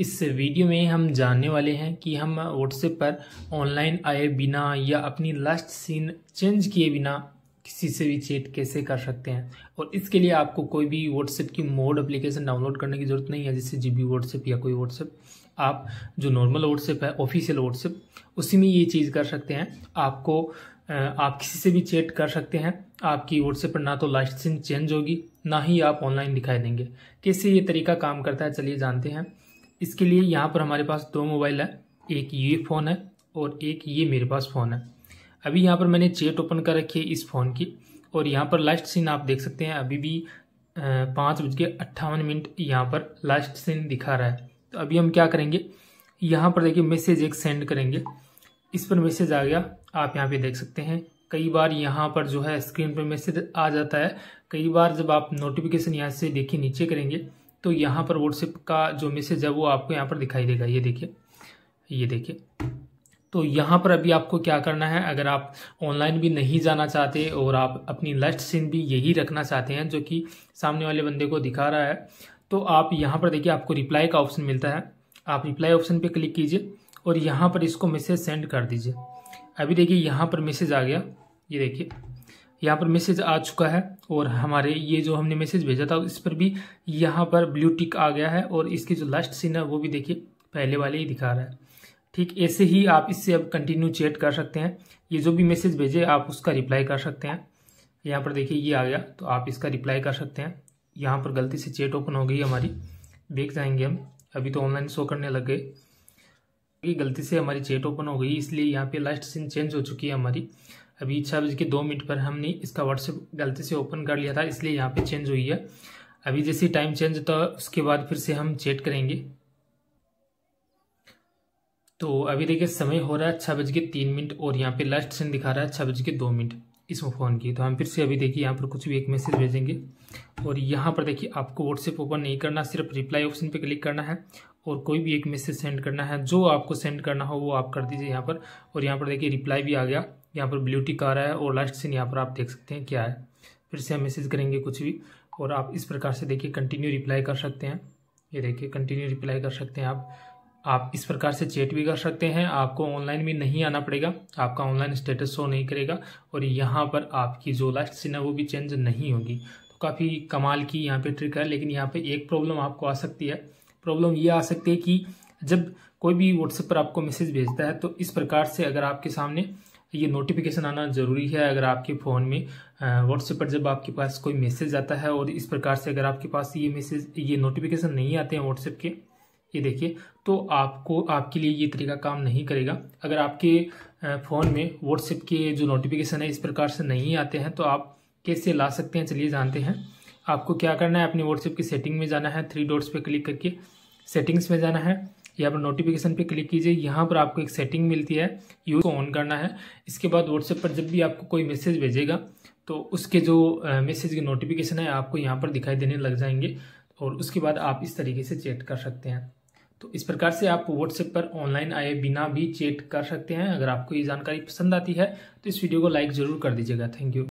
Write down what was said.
इस वीडियो में हम जानने वाले हैं कि हम व्हाट्सएप पर ऑनलाइन आए बिना या अपनी लास्ट सीन चेंज किए बिना किसी से भी चैट कैसे कर सकते हैं और इसके लिए आपको कोई भी व्हाट्सएप की मोड एप्लीकेशन डाउनलोड करने की ज़रूरत नहीं है जैसे जी बी व्हाट्सएप या कोई व्हाट्सएप आप जो नॉर्मल व्हाट्सएप है ऑफिशियल व्हाट्सएप उसी में ये चीज़ कर सकते हैं आपको आप किसी से भी चैट कर सकते हैं आपकी व्हाट्सएप पर ना तो लास्ट सीन चेंज होगी ना ही आप ऑनलाइन दिखाई देंगे कैसे ये तरीका काम करता है चलिए जानते हैं इसके लिए यहाँ पर हमारे पास दो मोबाइल है एक ये फ़ोन है और एक ये मेरे पास फ़ोन है अभी यहाँ पर मैंने चेट ओपन कर रखी है इस फ़ोन की और यहाँ पर लास्ट सीन आप देख सकते हैं अभी भी पाँच बज के अट्ठावन मिनट यहाँ पर लास्ट सीन दिखा रहा है तो अभी हम क्या करेंगे यहाँ पर देखिए मैसेज एक सेंड करेंगे इस पर मैसेज आ गया आप यहाँ पे देख सकते हैं कई बार यहाँ पर जो है स्क्रीन पर मैसेज आ जाता है कई बार जब आप नोटिफिकेशन यहाँ से देखिए नीचे करेंगे तो यहाँ पर व्हाट्सएप का जो मैसेज है वो आपको यहाँ पर दिखाई देगा ये देखिए ये देखिए तो यहाँ पर अभी आपको क्या करना है अगर आप ऑनलाइन भी नहीं जाना चाहते और आप अपनी लास्ट सीन भी यही रखना चाहते हैं जो कि सामने वाले बंदे को दिखा रहा है तो आप यहाँ पर देखिए आपको रिप्लाई का ऑप्शन मिलता है आप रिप्लाई ऑप्शन पर क्लिक कीजिए और यहाँ पर इसको मैसेज सेंड कर दीजिए अभी देखिए यहाँ पर मैसेज आ गया ये देखिए यहाँ पर मैसेज आ चुका है और हमारे ये जो हमने मैसेज भेजा था इस पर भी यहाँ पर ब्लू टिक आ गया है और इसकी जो लास्ट सीन है वो भी देखिए पहले वाले ही दिखा रहा है ठीक ऐसे ही आप इससे अब कंटिन्यू चेट कर सकते हैं ये जो भी मैसेज भेजे आप उसका रिप्लाई कर सकते हैं यहाँ पर देखिए ये आ गया तो आप इसका रिप्लाई कर सकते हैं यहाँ पर गलती से चेट ओपन हो गई हमारी देख जाएंगे हम अभी तो ऑनलाइन शो करने लग गए गलती से हमारी चेट ओपन हो गई इसलिए यहाँ पे लास्ट सीन चेंज हो चुकी है हमारी अभी छः बज के दो मिनट पर हमने इसका व्हाट्सएप गलती से ओपन कर लिया था इसलिए यहाँ पे चेंज हुई है अभी जैसे टाइम चेंज होता है उसके बाद फिर से हम चेट करेंगे तो अभी देखिए समय हो रहा है छः बज के तीन मिनट और यहाँ पे लास्ट सेंड दिखा रहा है छः बज के दो मिनट इस फ़ोन की तो हम फिर से अभी देखिए यहाँ पर कुछ भी एक मैसेज भेजेंगे और यहाँ पर देखिए आपको व्हाट्सएप ओपन नहीं करना सिर्फ रिप्लाई ऑप्शन पर क्लिक करना है और कोई भी एक मैसेज सेंड करना है जो आपको सेंड करना हो वो आप कर दीजिए यहाँ पर और यहाँ पर देखिए रिप्लाई भी आ गया यहाँ पर ब्लू टिक आ रहा है और लास्ट सीन यहाँ पर आप देख सकते हैं क्या है फिर से हम मैसेज करेंगे कुछ भी और आप इस प्रकार से देखिए कंटिन्यू रिप्लाई कर सकते हैं ये देखिए कंटिन्यू रिप्लाई कर सकते हैं आप आप इस प्रकार से चैट भी कर सकते हैं आपको ऑनलाइन भी नहीं आना पड़ेगा आपका ऑनलाइन स्टेटस शो नहीं करेगा और यहाँ पर आपकी जो लास्ट सीन है वो भी चेंज नहीं होगी तो काफ़ी कमाल की यहाँ पे ट्रिक है लेकिन यहाँ पे एक प्रॉब्लम आपको आ सकती है प्रॉब्लम ये आ सकती है कि जब कोई भी व्हाट्सएप पर आपको मैसेज भेजता है तो इस प्रकार से अगर आपके सामने ये नोटिफिकेशन आना ज़रूरी है अगर आपके फ़ोन में व्हाट्सएप पर जब आपके पास कोई मैसेज आता है और इस प्रकार से अगर आपके पास ये मैसेज ये नोटिफिकेशन नहीं आते हैं व्हाट्सएप के ये देखिए तो आपको आपके लिए ये तरीका काम नहीं करेगा अगर आपके फ़ोन में व्हाट्सएप के जो नोटिफिकेशन है इस प्रकार से नहीं आते हैं तो आप कैसे ला सकते हैं चलिए जानते हैं आपको क्या करना है अपने व्हाट्सएप की सेटिंग में जाना है थ्री डॉट्स पर क्लिक करके सेटिंग्स में जाना है यहाँ पर नोटिफिकेशन पे क्लिक कीजिए यहाँ पर आपको एक सेटिंग मिलती है यूज़ को ऑन करना है इसके बाद व्हाट्सएप पर जब भी आपको कोई मैसेज भेजेगा तो उसके जो मैसेज की नोटिफिकेशन है आपको यहाँ पर दिखाई देने लग जाएंगे और उसके बाद आप इस तरीके से चैट कर सकते हैं तो इस प्रकार से आप व्हाट्सएप पर ऑनलाइन आए बिना भी चैट कर सकते हैं अगर आपको ये जानकारी पसंद आती है तो इस वीडियो को लाइक ज़रूर कर दीजिएगा थैंक यू